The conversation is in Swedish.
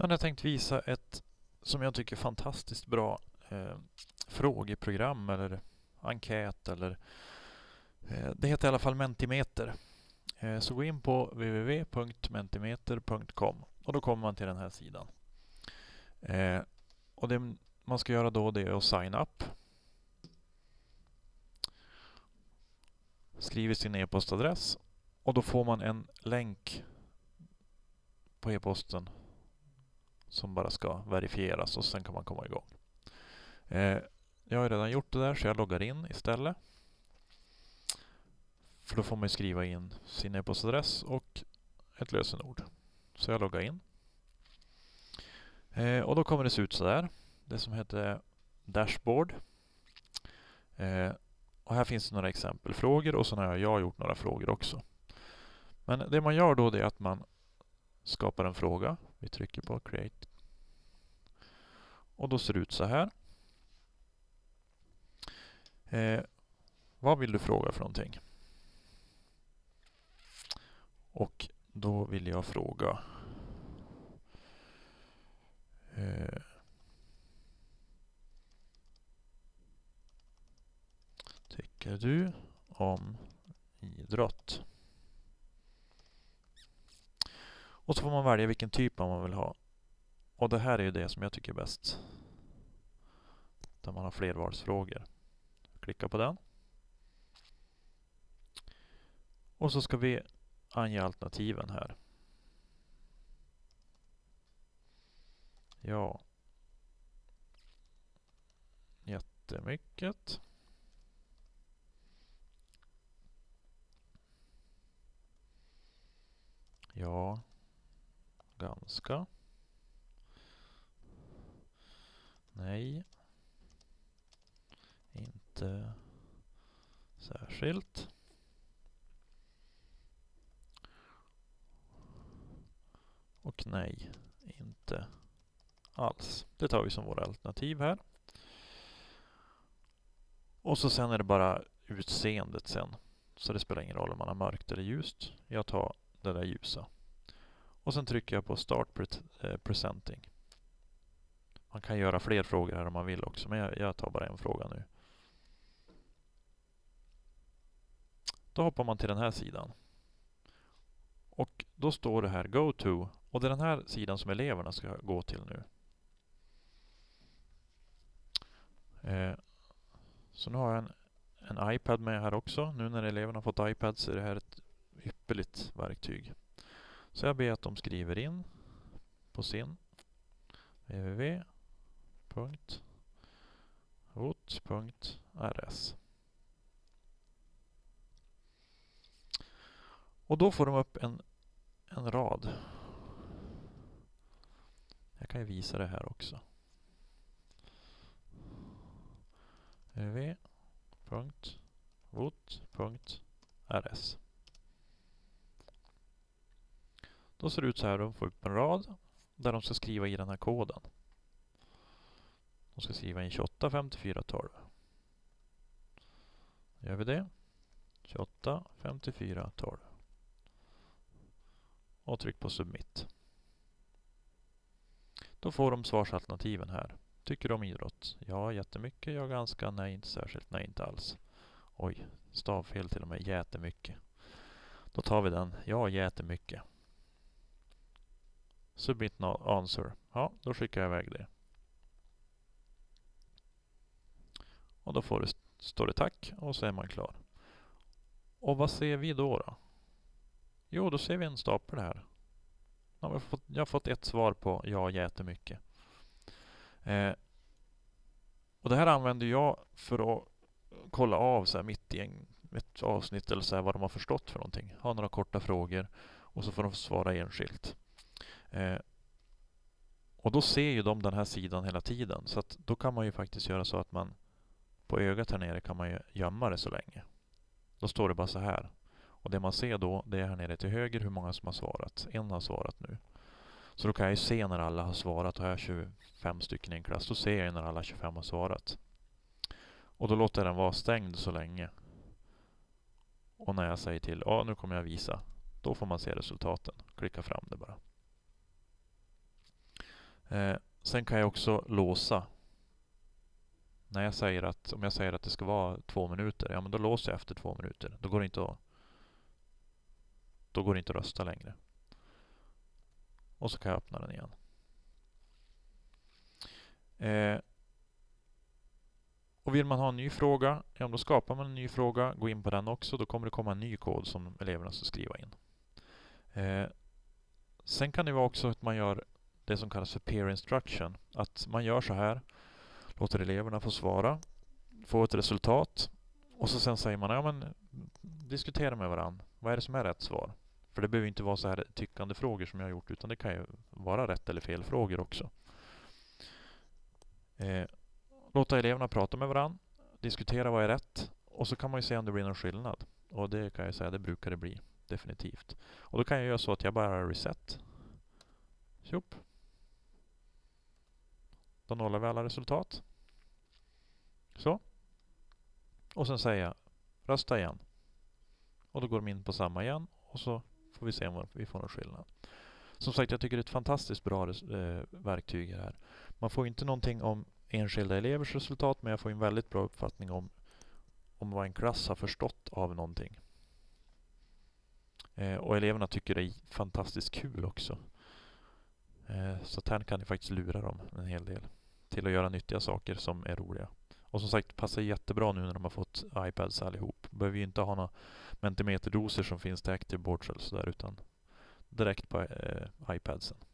Nu har jag tänkt visa ett, som jag tycker, fantastiskt bra eh, frågeprogram eller enkät eller eh, det heter i alla fall Mentimeter. Eh, så gå in på www.mentimeter.com och då kommer man till den här sidan. Eh, och det man ska göra då det är att sign up. Skriver sin e-postadress och då får man en länk på e-posten som bara ska verifieras och sen kan man komma igång. Eh, jag har redan gjort det där så jag loggar in istället. För då får man skriva in sin e-postadress och ett lösenord. Så jag loggar in. Eh, och då kommer det se ut så där. Det som heter Dashboard. Eh, och här finns det några exempelfrågor och så har jag gjort några frågor också. Men det man gör då är att man skapar en fråga vi trycker på create. Och då ser det ut så här. Eh, vad vill du fråga för någonting? Och då vill jag fråga eh, Tycker du om idrott? Och så får man välja vilken typ man vill ha. Och det här är ju det som jag tycker är bäst. Där man har flervalsfrågor. Klicka på den. Och så ska vi ange alternativen här. Ja. Jättemycket. Ja ganska. Nej. Inte särskilt. Och nej, inte alls. Det tar vi som våra alternativ här. Och så sen är det bara utseendet sen. Så det spelar ingen roll om man har mörkt eller ljust. Jag tar det där ljusa. Och sen trycker jag på Start eh, Presenting. Man kan göra fler frågor här om man vill också, men jag, tar bara en fråga nu. Då hoppar man till den här sidan. Och då står det här Go to och det är den här sidan som eleverna ska gå till nu. Eh, så nu har jag en, en iPad med här också. Nu när eleverna har fått iPad så är det här ett ypperligt verktyg. Så jag ber att de skriver in på sin www.root.rs Och då får de upp en, en rad. Jag kan ju visa det här också. www.root.rs Då ser det ut så här, de får upp en rad där de ska skriva i den här koden. De ska skriva in 285412. 54 Gör vi det. 285412. Och tryck på submit. Då får de svarsalternativen här. Tycker du om idrott? Ja, jättemycket. Ja, ganska. Nej, inte särskilt. Nej, inte alls. Oj, stavfel till och med. Jättemycket. Då tar vi den. Ja, jättemycket. Submit no answer. Ja, då skickar jag iväg det. Och då får det, står det tack och så är man klar. Och vad ser vi då? då? Jo, då ser vi en stapel här. Jag har fått, jag har fått ett svar på ja jättemycket. Eh, och det här använder jag för att kolla av så här, mitt i en, ett avsnitt eller så här, vad de har förstått för någonting. Ha några korta frågor och så får de svara enskilt. Eh, och då ser ju de den här sidan hela tiden. Så att då kan man ju faktiskt göra så att man på ögat här nere kan man ju gömma det så länge. Då står det bara så här. Och det man ser då, det är här nere till höger hur många som har svarat. En har svarat nu. Så då kan jag ju se när alla har svarat. Har jag 25 stycken i en klass, då ser jag när alla 25 har svarat. Och då låter jag den vara stängd så länge. Och när jag säger till, ja nu kommer jag visa. Då får man se resultaten. Klicka fram det bara. Eh, sen kan jag också låsa. När jag säger att, om jag säger att det ska vara två minuter, ja men då låser jag efter två minuter. Då går det inte att, då går det inte att rösta längre. Och så kan jag öppna den igen. Eh, och vill man ha en ny fråga, ja, då skapar man en ny fråga, gå in på den också. Då kommer det komma en ny kod som eleverna ska skriva in. Eh, sen kan det vara också att man gör det som kallas för peer instruction. Att man gör så här, låter eleverna få svara, få ett resultat och så sen säger man ja men diskutera med varandra. Vad är det som är rätt svar? För det behöver inte vara så här tyckande frågor som jag har gjort utan det kan ju vara rätt eller fel frågor också. Eh, låta eleverna prata med varandra, diskutera vad är rätt och så kan man ju se om det blir någon skillnad. Och det kan jag säga, det brukar det bli. Definitivt. Och då kan jag göra så att jag bara reset. Tjopp. Då nollar vi alla resultat. Så. Och sen säger jag rösta igen. Och då går de in på samma igen och så får vi se om vi får någon skillnad. Som sagt, jag tycker det är ett fantastiskt bra eh, verktyg här. Man får inte någonting om enskilda elevers resultat men jag får en väldigt bra uppfattning om, om vad en klass har förstått av någonting. Eh, och eleverna tycker det är fantastiskt kul också. Eh, så här kan ni faktiskt lura dem en hel del till att göra nyttiga saker som är roliga. Och som sagt, passar jättebra nu när de har fått iPads allihop. Behöver ju inte ha några mentimeterdoser som finns till Active Boards eller sådär utan direkt på eh, iPadsen.